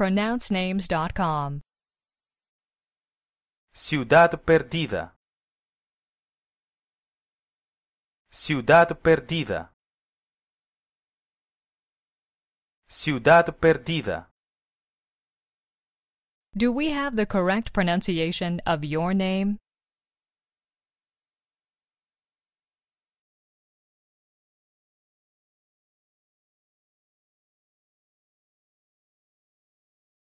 pronouncenames.com. Ciudad Perdida. Ciudad Perdida. Ciudad Perdida. Do we have the correct pronunciation of your name?